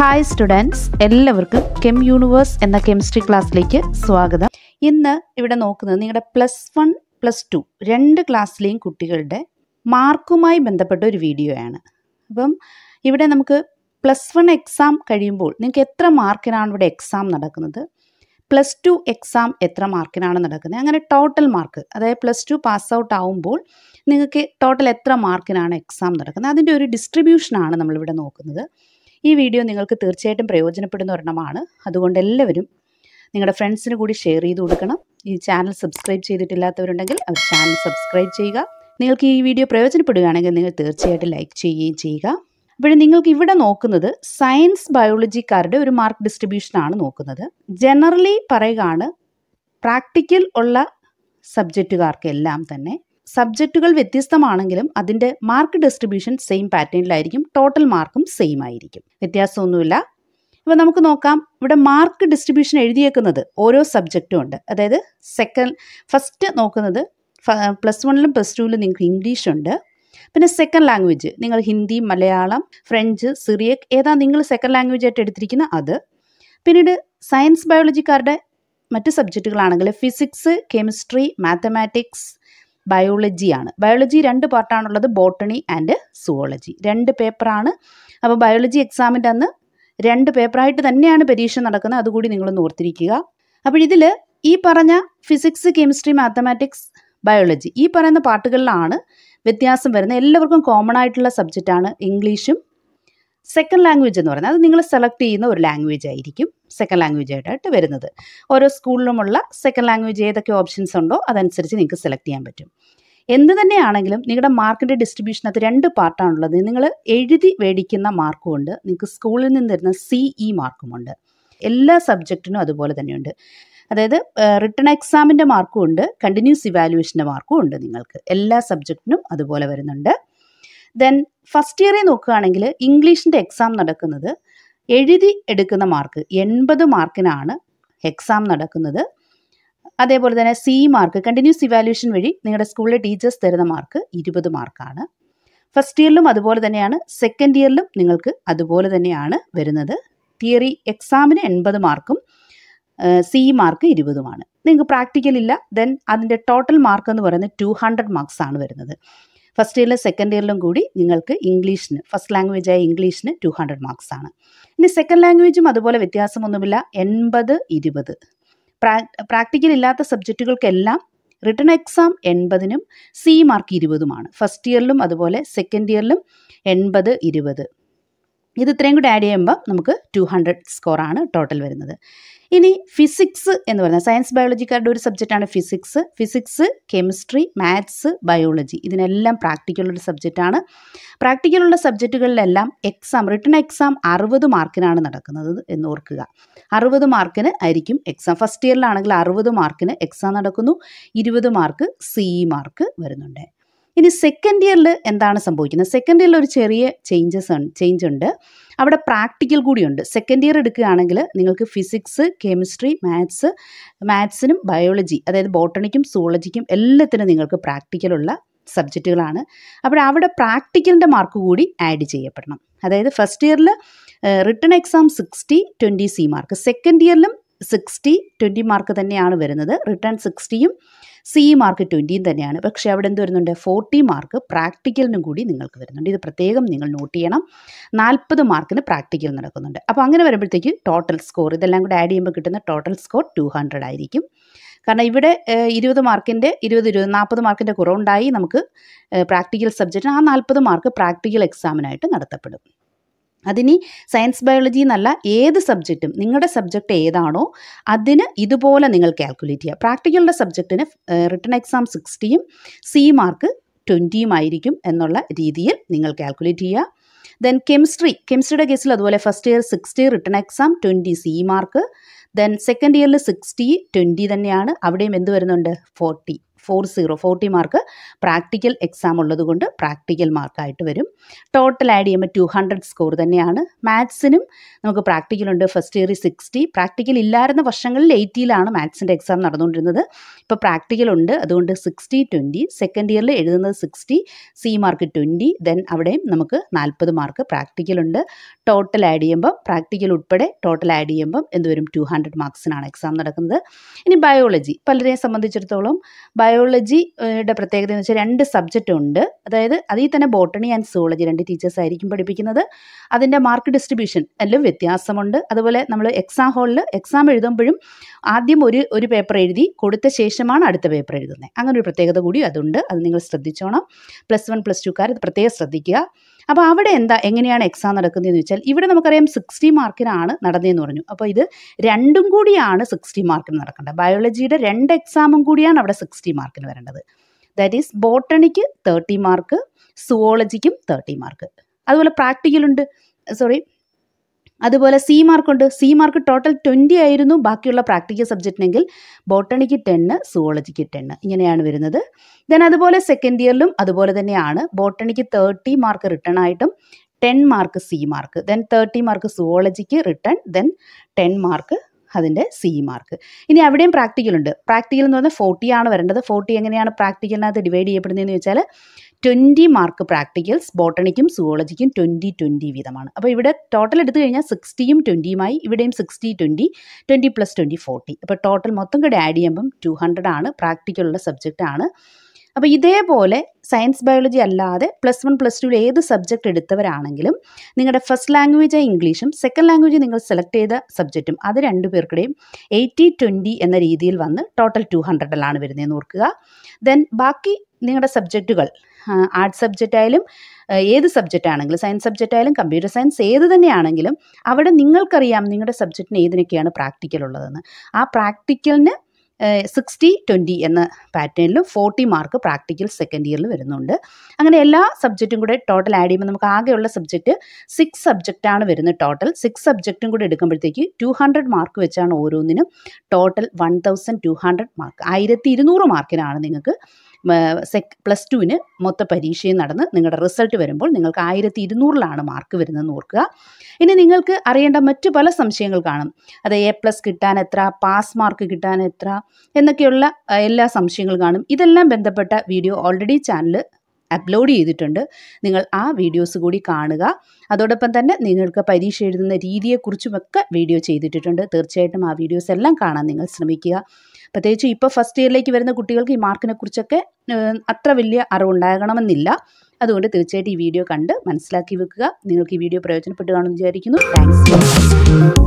hi students എല്ലാവർക്കും Chem Universe എന്ന chemistry ക്ലാസ്സിലേക്ക് സ്വാഗതം ഇന്ന് ഇവിടെ നോക്കുന്നത് നിങ്ങളുടെ പ്ലസ് വൺ പ്ലസ് ടു രണ്ട് ക്ലാസ്സിലെയും കുട്ടികളുടെ മാർക്കുമായി ബന്ധപ്പെട്ട ഒരു വീഡിയോ ആണ് അപ്പം ഇവിടെ നമുക്ക് പ്ലസ് വൺ എക്സാം കഴിയുമ്പോൾ നിങ്ങൾക്ക് എത്ര മാർക്കിനാണ് ഇവിടെ എക്സാം നടക്കുന്നത് പ്ലസ് ടു എക്സാം എത്ര മാർക്കിനാണ് നടക്കുന്നത് അങ്ങനെ ടോട്ടൽ മാർക്ക് അതായത് പ്ലസ് ടു പാസ് ഔട്ട് ആവുമ്പോൾ നിങ്ങൾക്ക് ടോട്ടൽ എത്ര മാർക്കിനാണ് എക്സാം നടക്കുന്നത് അതിൻ്റെ ഒരു ഡിസ്ട്രിബ്യൂഷനാണ് നമ്മളിവിടെ നോക്കുന്നത് ഈ വീഡിയോ നിങ്ങൾക്ക് തീർച്ചയായിട്ടും പ്രയോജനപ്പെടുന്ന ഒരെണ്ണമാണ് അതുകൊണ്ട് എല്ലാവരും നിങ്ങളുടെ ഫ്രണ്ട്സിന് കൂടി ഷെയർ ചെയ്ത് കൊടുക്കണം ഈ ചാനൽ സബ്സ്ക്രൈബ് ചെയ്തിട്ടില്ലാത്തവരുണ്ടെങ്കിൽ അവർ ചാനൽ സബ്സ്ക്രൈബ് ചെയ്യുക നിങ്ങൾക്ക് ഈ വീഡിയോ പ്രയോജനപ്പെടുകയാണെങ്കിൽ നിങ്ങൾ തീർച്ചയായിട്ടും ലൈക്ക് ചെയ്യുകയും ചെയ്യുക അപ്പോൾ നിങ്ങൾക്ക് ഇവിടെ നോക്കുന്നത് സയൻസ് ബയോളജിക്കാരുടെ ഒരു മാർക്ക് ഡിസ്ട്രിബ്യൂഷനാണ് നോക്കുന്നത് ജനറലി പറയുകയാണ് പ്രാക്ടിക്കൽ ഉള്ള സബ്ജക്റ്റുകാർക്കെല്ലാം തന്നെ സബ്ജക്റ്റുകൾ വ്യത്യസ്തമാണെങ്കിലും അതിൻ്റെ മാർക്ക് ഡിസ്ട്രിബ്യൂഷൻ സെയിം പാറ്റേണിലായിരിക്കും ടോട്ടൽ മാർക്കും സെയിം ആയിരിക്കും വ്യത്യാസമൊന്നുമില്ല അപ്പോൾ നമുക്ക് നോക്കാം ഇവിടെ മാർക്ക് ഡിസ്ട്രിബ്യൂഷൻ എഴുതിയേക്കുന്നത് ഓരോ സബ്ജക്റ്റും ഉണ്ട് അതായത് സെക്കൻഡ് ഫസ്റ്റ് നോക്കുന്നത് പ്ലസ് വണ്ണിലും പ്ലസ് ടുവിലും നിങ്ങൾക്ക് ഇംഗ്ലീഷ് ഉണ്ട് പിന്നെ സെക്കൻഡ് ലാംഗ്വേജ് നിങ്ങൾ ഹിന്ദി മലയാളം ഫ്രഞ്ച് സിറിയക് ഏതാ നിങ്ങൾ സെക്കൻഡ് ലാംഗ്വേജ് ആയിട്ട് എടുത്തിരിക്കുന്ന അത് പിന്നീട് സയൻസ് ബയോളജിക്കാരുടെ മറ്റ് സബ്ജക്റ്റുകളാണെങ്കിൽ ഫിസിക്സ് കെമിസ്ട്രി മാത്തമാറ്റിക്സ് ബയോളജിയാണ് ബയോളജി രണ്ട് പാർട്ടാണുള്ളത് ബോട്ടണി ആൻഡ് സുവോളജി രണ്ട് പേപ്പറാണ് അപ്പോൾ ബയോളജി എക്സാമിൻ്റെ അന്ന് രണ്ട് പേപ്പറായിട്ട് തന്നെയാണ് പരീക്ഷ നടക്കുന്നത് അതുകൂടി നിങ്ങൾ ഓർത്തിരിക്കുക അപ്പോൾ ഇതിൽ ഈ പറഞ്ഞ ഫിസിക്സ് കെമിസ്ട്രി മാത്തമാറ്റിക്സ് ബയോളജി ഈ പറയുന്ന പാട്ടുകളിലാണ് വ്യത്യാസം വരുന്നത് എല്ലാവർക്കും കോമൺ ആയിട്ടുള്ള സബ്ജക്റ്റാണ് ഇംഗ്ലീഷും സെക്കൻഡ് ലാംഗ്വേജ് എന്ന് പറയുന്നത് അത് നിങ്ങൾ സെലക്ട് ചെയ്യുന്ന ഒരു ലാംഗ്വേജ് ആയിരിക്കും സെക്കൻഡ് ലാംഗ്വേജ് ആയിട്ടായിട്ട് വരുന്നത് ഓരോ സ്കൂളിലുമുള്ള സെക്കൻഡ് ലാംഗ്വേജ് ഏതൊക്കെ ഓപ്ഷൻസ് ഉണ്ടോ അതനുസരിച്ച് നിങ്ങൾക്ക് സെലക്ട് ചെയ്യാൻ പറ്റും എന്ത് തന്നെയാണെങ്കിലും നിങ്ങളുടെ മാർക്കിൻ്റെ ഡിസ്ട്രിബ്യൂഷനകത്ത് രണ്ട് പാർട്ടാണുള്ളത് നിങ്ങൾ എഴുതി മേടിക്കുന്ന ഉണ്ട് നിങ്ങൾക്ക് സ്കൂളിൽ നിന്ന് തരുന്ന സി ഇ e മാർക്കുമുണ്ട് എല്ലാ സബ്ജക്റ്റിനും അതുപോലെ തന്നെയുണ്ട് അതായത് റിട്ടേൺ എക്സാമിൻ്റെ മാർക്കും ഉണ്ട് കണ്ടിന്യൂസ് ഇവാലുവേഷൻ്റെ മാർക്കും ഉണ്ട് നിങ്ങൾക്ക് എല്ലാ സബ്ജക്റ്റിനും അതുപോലെ വരുന്നുണ്ട് ദെൻ ഫസ്റ്റ് ഇയറിൽ നോക്കുകയാണെങ്കിൽ ഇംഗ്ലീഷിൻ്റെ എക്സാം നടക്കുന്നത് എഴുതി എടുക്കുന്ന മാർക്ക് എൺപത് മാർക്കിനാണ് എക്സാം നടക്കുന്നത് അതേപോലെ തന്നെ സി മാർക്ക് കണ്ടിന്യൂസ് ഇവാലുവേഷൻ വഴി നിങ്ങളുടെ സ്കൂളിലെ ടീച്ചേഴ്സ് തരുന്ന മാർക്ക് ഇരുപത് മാർക്കാണ് ഫസ്റ്റ് ഇയറിലും അതുപോലെ തന്നെയാണ് സെക്കൻഡ് ഇയറിലും നിങ്ങൾക്ക് അതുപോലെ തന്നെയാണ് വരുന്നത് തിയറി എക്സാമിന് എൺപത് മാർക്കും സി മാർക്ക് ഇരുപതുമാണ് നിങ്ങൾക്ക് പ്രാക്ടിക്കൽ ഇല്ല ദെൻ അതിൻ്റെ ടോട്ടൽ മാർക്ക് എന്ന് പറയുന്നത് ടു ഹൺഡ്രഡ് മാർക്സ് ആണ് വരുന്നത് ഫസ്റ്റ് ഇയറിലും സെക്കൻഡ് ഇയറിലും കൂടി നിങ്ങൾക്ക് ഇംഗ്ലീഷിന് ഫസ്റ്റ് ലാംഗ്വേജ് ആയ ഇംഗ്ലീഷിന് ടു ഹൺഡ്രഡ് മാർക്സ് ആണ് ഇനി സെക്കൻഡ് ലാംഗ്വേജും അതുപോലെ വ്യത്യാസമൊന്നുമില്ല എൺപത് ഇരുപത് പ്രാക്ടിക്കൽ ഇല്ലാത്ത സബ്ജക്റ്റുകൾക്കെല്ലാം റിട്ടേൺ എക്സാം എൺപതിനും സി മാർക്ക് ഇരുപതുമാണ് ഫസ്റ്റ് ഇയറിലും അതുപോലെ സെക്കൻഡ് ഇയറിലും എൺപത് ഇരുപത് ഇത് ഇത്രയും കൂടി ആഡ് ചെയ്യുമ്പോൾ നമുക്ക് ടു ഹൺഡ്രഡ് സ്കോറാണ് ടോട്ടൽ വരുന്നത് ഇനി ഫിസിക്സ് എന്ന് പറയുന്നത് സയൻസ് ബയോളജിക്കാരുടെ ഒരു സബ്ജക്റ്റാണ് physics physics chemistry maths biology ഇതിനെല്ലാം പ്രാക്ടിക്കലുള്ള സബ്ജക്റ്റാണ് പ്രാക്ടിക്കലുള്ള സബ്ജക്റ്റുകളിലെല്ലാം എക്സാം റിട്ടേൺ എക്സാം അറുപത് മാർക്കിനാണ് നടക്കുന്നത് എന്ന് ഓർക്കുക അറുപത് മാർക്കിന് ആയിരിക്കും എക്സാം ഫസ്റ്റ് ഇയറിലാണെങ്കിൽ അറുപത് മാർക്കിന് എക്സാം നടക്കുന്നു ഇരുപത് മാർക്ക് സി മാർക്ക് വരുന്നുണ്ട് ഇനി സെക്കൻഡ് ഇയറിൽ എന്താണ് സംഭവിക്കുന്നത് സെക്കൻഡ് ഇയറിൽ ഒരു ചെറിയ ചേഞ്ചസ് ചേഞ്ച് ഉണ്ട് അവിടെ പ്രാക്ടിക്കൽ കൂടിയുണ്ട് സെക്കൻഡ് ഇയർ എടുക്കുകയാണെങ്കിൽ നിങ്ങൾക്ക് ഫിസിക്സ് കെമിസ്ട്രി മാത്സ് മാത്സിനും ബയോളജി അതായത് ബോട്ടണിക്കും സൂളജിക്കും എല്ലാത്തിനും നിങ്ങൾക്ക് പ്രാക്ടിക്കലുള്ള സബ്ജക്റ്റുകളാണ് അപ്പോൾ അവിടെ പ്രാക്ടിക്കലിൻ്റെ മാർക്ക് കൂടി ആഡ് ചെയ്യപ്പെടണം അതായത് ഫസ്റ്റ് ഇയറിൽ written exam sixty twenty CE mark second ഇയറിലും സിക്സ്റ്റി ട്വൻറ്റി മാർക്ക് തന്നെയാണ് വരുന്നത് റിട്ടേൺ സിക്സ്റ്റിയും സി മാർക്ക് ട്വൻറ്റിയും തന്നെയാണ് പക്ഷേ അവിടെ എന്ത് വരുന്നുണ്ട് ഫോർട്ടി മാർക്ക് പ്രാക്ടിക്കലിനും കൂടി നിങ്ങൾക്ക് വരുന്നുണ്ട് ഇത് പ്രത്യേകം നിങ്ങൾ നോട്ട് ചെയ്യണം നാൽപ്പത് മാർക്കിന് പ്രാക്ടിക്കൽ നടക്കുന്നുണ്ട് അപ്പോൾ അങ്ങനെ വരുമ്പോഴത്തേക്ക് ടോട്ടൽ സ്കോർ ഇതെല്ലാം കൂടി ആഡ് ചെയ്യുമ്പോൾ കിട്ടുന്ന ടോട്ടൽ സ്കോർ ടു ഹൺഡ്രഡ് ആയിരിക്കും കാരണം ഇവിടെ ഇരുപത് മാർക്കിൻ്റെ ഇരുപത് ഇരുപത് നാൽപ്പത് മാർക്കിൻ്റെ കുറവുണ്ടായി നമുക്ക് പ്രാക്ടിക്കൽ സബ്ജക്റ്റിന് ആ നാൽപ്പത് മാർക്ക് പ്രാക്ടിക്കൽ എക്സാമിനായിട്ട് നടത്തപ്പെടും അതിനി സയൻസ് ബയോളജി എന്നല്ല ഏത് സബ്ജക്റ്റും നിങ്ങളുടെ സബ്ജക്റ്റ് ഏതാണോ അതിന് ഇതുപോലെ നിങ്ങൾ കാൽക്കുലേറ്റ് ചെയ്യുക പ്രാക്ടിക്കലിൻ്റെ സബ്ജക്റ്റിന് റിട്ടേൺ എക്സാം സിക്സ്റ്റിയും സി മാർക്ക് ട്വൻറ്റിയും ആയിരിക്കും എന്നുള്ള രീതിയിൽ നിങ്ങൾ കാൽക്കുലേറ്റ് ചെയ്യുക ദെൻ കെമിസ്ട്രി കെമിസ്ട്രിയുടെ കേസിൽ അതുപോലെ first year sixty written exam twenty CE mark then second ഇയറിൽ സിക്സ്റ്റി ട്വൻറ്റി തന്നെയാണ് അവിടെയും എന്ത് വരുന്നുണ്ട് forty four zero forty mark practical exam ഉള്ളതുകൊണ്ട് പ്രാക്ടിക്കൽ മാർക്കായിട്ട് വരും ടോട്ടൽ ആഡ് ചെയ്യുമ്പോൾ ടു ഹൺഡ്രഡ് സ്കോർ തന്നെയാണ് മാത്സിനും നമുക്ക് പ്രാക്ടിക്കൽ ഉണ്ട് ഫസ്റ്റ് ഇയർ സിക്സ്റ്റി പ്രാക്ടിക്കൽ ഇല്ലായിരുന്ന വർഷങ്ങളിൽ എയ്റ്റിയിലാണ് മാത്സിൻ്റെ എക്സാം നടന്നുകൊണ്ടിരുന്നത് ഇപ്പോൾ പ്രാക്ടിക്കൽ ഉണ്ട് അതുകൊണ്ട് സിക്സ്റ്റി ട്വൻറ്റി സെക്കൻഡ് ഇയറിൽ എഴുതുന്നത് sixty CE mark twenty then അവിടെയും നമുക്ക് നാൽപ്പത് മാർക്ക് പ്രാക്ടിക്കൽ ഉണ്ട് ടോട്ടൽ ആഡ് ചെയ്യുമ്പോൾ പ്രാക്ടിക്കൽ ഉൾപ്പെടെ ടോട്ടൽ ആഡ് ചെയ്യുമ്പം എന്തുവരും ടു ഹൺഡ്രഡ് മാർക്സിനാണ് എക്സാം നടക്കുന്നത് ഇനി ബയോളജി പലരെയും സംബന്ധിച്ചിടത്തോളം ബയോളജിയുടെ പ്രത്യേകത എന്ന് വെച്ചാൽ രണ്ട് സബ്ജക്റ്റ് ഉണ്ട് അതായത് അതിൽ തന്നെ ബോട്ടണി ആൻഡ് സോളജി രണ്ട് ടീച്ചേഴ്സ് ആയിരിക്കും പഠിപ്പിക്കുന്നത് അതിൻ്റെ മാർക്ക് ഡിസ്ട്രിബ്യൂഷൻ എല്ലാം വ്യത്യാസമുണ്ട് അതുപോലെ നമ്മൾ എക്സാം ഹോളിൽ എക്സാം എഴുതുമ്പോഴും ആദ്യം ഒരു ഒരു പേപ്പർ എഴുതി കൊടുത്ത ശേഷമാണ് അടുത്ത പേപ്പർ എഴുതുന്നത് അങ്ങനെ ഒരു പ്രത്യേകത കൂടി അതുണ്ട് അത് നിങ്ങൾ ശ്രദ്ധിച്ചോണം പ്ലസ് വൺ പ്ലസ് ടുക്കാർ ഇത് പ്രത്യേകം ശ്രദ്ധിക്കുക അപ്പോൾ അവിടെ എന്താ എങ്ങനെയാണ് എക്സാം നടക്കുന്നതെന്ന് വെച്ചാൽ ഇവിടെ നമുക്കറിയാം സിക്സ്റ്റി മാർക്കിനാണ് നടന്നതെന്ന് പറഞ്ഞു അപ്പോൾ ഇത് രണ്ടും കൂടിയാണ് സിക്സ്റ്റി മാർക്കിന് നടക്കേണ്ടത് ബയോളജിയുടെ രണ്ട് എക്സാമും കൂടിയാണ് അവിടെ സിക്സ്റ്റി മാർക്കിന് വരേണ്ടത് ദാറ്റ് ഈസ് ബോട്ടണിക്ക് തേർട്ടി മാർക്ക് സുവോളജിക്കും തേർട്ടി മാർക്ക് അതുപോലെ പ്രാക്ടിക്കലുണ്ട് സോറി അതുപോലെ സി മാർക്കുണ്ട് സി മാർക്ക് ടോട്ടൽ ട്വൻറ്റി ആയിരുന്നു ബാക്കിയുള്ള പ്രാക്ടിക്കൽ സബ്ജക്റ്റിനെങ്കിൽ ബോട്ടണിക്ക് ടെണ്ണ് സുവോളജിക്ക് ടെണ്ണ് ഇങ്ങനെയാണ് വരുന്നത് ദെൻ അതുപോലെ സെക്കൻഡ് ഇയറിലും അതുപോലെ തന്നെയാണ് ബോട്ടണിക്ക് തേർട്ടി മാർക്ക് റിട്ടേൺ ആയിട്ടും ten mark CE mark then thirty mark സുവോളജിക്ക് റിട്ടേൺ ദെൻ ടെൻ മാർക്ക് അതിൻ്റെ സി മാർക്ക് ഇനി അവിടെയും പ്രാക്ടിക്കൽ ഉണ്ട് പ്രാക്ടിക്കൽ എന്ന് പറഞ്ഞാൽ ഫോർട്ടി ആണ് വരേണ്ടത് ഫോർട്ടി എങ്ങനെയാണ് പ്രാക്ടിക്കലിനകത്ത് ഡിവൈഡ് ചെയ്യപ്പെടുന്നതെന്ന് ചോദിച്ചാൽ ട്വൻറ്റി മാർക്ക് പ്രാക്ടിക്കൽസ് ബോട്ടണിക്കും സുവോളജിക്കും ട്വൻറ്റി ട്വൻറ്റി വീതമാണ് അപ്പോൾ ഇവിടെ ടോട്ടൽ എടുത്തു കഴിഞ്ഞാൽ സിക്സ്റ്റിയും ട്വൻറ്റിയുമായി ഇവിടെയും sixty twenty twenty plus twenty forty അപ്പോൾ ടോട്ടൽ മൊത്തം കൂടെ ആഡ് ചെയ്യുമ്പം ടു ഹൺഡ്രഡ് ആണ് പ്രാക്ടിക്കലുള്ള സബ്ജക്റ്റ് ആണ് അപ്പോൾ ഇതേപോലെ സയൻസ് ബയോളജി അല്ലാതെ പ്ലസ് വൺ പ്ലസ് ടുവിൽ ഏത് സബ്ജക്റ്റ് എടുത്തവരാണെങ്കിലും നിങ്ങളുടെ ഫസ്റ്റ് ലാംഗ്വേജ് ഇംഗ്ലീഷും സെക്കൻഡ് ലാംഗ്വേജ് നിങ്ങൾ സെലക്ട് ചെയ്ത സബ്ജക്റ്റും അത് രണ്ടു പേർക്കിടെയും എയ്റ്റി ട്വൻറ്റി എന്ന രീതിയിൽ വന്ന് ടോട്ടൽ ടു ഹൺഡ്രഡിലാണ് വരുന്നതെന്ന് ഓർക്കുക ദെൻ ബാക്കി നിങ്ങളുടെ സബ്ജക്റ്റുകൾ ആർട്സ് സബ്ജക്റ്റ് ആയാലും ഏത് സബ്ജക്റ്റ് ആണെങ്കിലും സയൻസ് സബ്ജക്റ്റ് ആയാലും കമ്പ്യൂട്ടർ സയൻസ് ഏത് തന്നെയാണെങ്കിലും അവിടെ നിങ്ങൾക്കറിയാം നിങ്ങളുടെ സബ്ജക്റ്റിന് ഏതിനൊക്കെയാണ് പ്രാക്ടിക്കൽ ഉള്ളതെന്ന് ആ പ്രാക്ടിക്കലിന് സിക്സ്റ്റി ട്വൻറ്റി എന്ന പാറ്റേണിലും ഫോർട്ടി മാർക്ക് പ്രാക്ടിക്കൽ സെക്കൻഡ് ഇയറിൽ വരുന്നുണ്ട് അങ്ങനെ എല്ലാ സബ്ജക്റ്റും കൂടെ ടോട്ടൽ ആഡ് ചെയ്യുമ്പോൾ നമുക്ക് ആകെയുള്ള സബ്ജക്റ്റ് സിക്സ് സബ്ജക്റ്റാണ് വരുന്നത് ടോട്ടൽ സിക്സ് സബ്ജക്റ്റും കൂടെ എടുക്കുമ്പോഴത്തേക്ക് ടു ഹൺഡ്രഡ് മാർക്ക് വെച്ചാണ് ഓരോന്നിനും total one thousand two hundred mark ആയിരത്തി ഇരുന്നൂറ് മാർക്കിനാണ് നിങ്ങൾക്ക് സെക് പ്ലസ് ടുവിന് മൊത്ത പരീക്ഷയും നടന്ന് നിങ്ങളുടെ റിസൾട്ട് വരുമ്പോൾ നിങ്ങൾക്ക് ആയിരത്തി ഇരുന്നൂറിലാണ് മാർക്ക് വരുന്നതെന്ന് ഓർക്കുക ഇനി നിങ്ങൾക്ക് അറിയേണ്ട മറ്റു പല സംശയങ്ങൾ കാണും അത് എ പ്ലസ് കിട്ടാൻ എത്ര പാസ് മാർക്ക് കിട്ടാൻ എത്ര എന്നൊക്കെയുള്ള എല്ലാ സംശയങ്ങൾ കാണും ഇതെല്ലാം ബന്ധപ്പെട്ട വീഡിയോ ഓൾറെഡി ചാനൽ അപ്ലോഡ് ചെയ്തിട്ടുണ്ട് നിങ്ങൾ ആ വീഡിയോസ് കൂടി കാണുക അതോടൊപ്പം തന്നെ നിങ്ങൾക്ക് പരീക്ഷ എഴുതുന്ന രീതിയെക്കുറിച്ചുമൊക്കെ വീഡിയോ ചെയ്തിട്ടുണ്ട് തീർച്ചയായിട്ടും ആ വീഡിയോസ് എല്ലാം കാണാൻ നിങ്ങൾ ശ്രമിക്കുക പ്രത്യേകിച്ച് ഇപ്പോൾ ഫസ്റ്റ് ഇയറിലേക്ക് വരുന്ന കുട്ടികൾക്ക് ഈ മാർക്കിനെ കുറിച്ചൊക്കെ അത്ര വലിയ അറിവുണ്ടാകണമെന്നില്ല അതുകൊണ്ട് തീർച്ചയായിട്ടും ഈ വീഡിയോ കണ്ട് മനസ്സിലാക്കി വെക്കുക നിങ്ങൾക്ക് ഈ വീഡിയോ പ്രയോജനപ്പെട്ടുകാണെന്ന് വിചാരിക്കുന്നു താങ്ക്സ്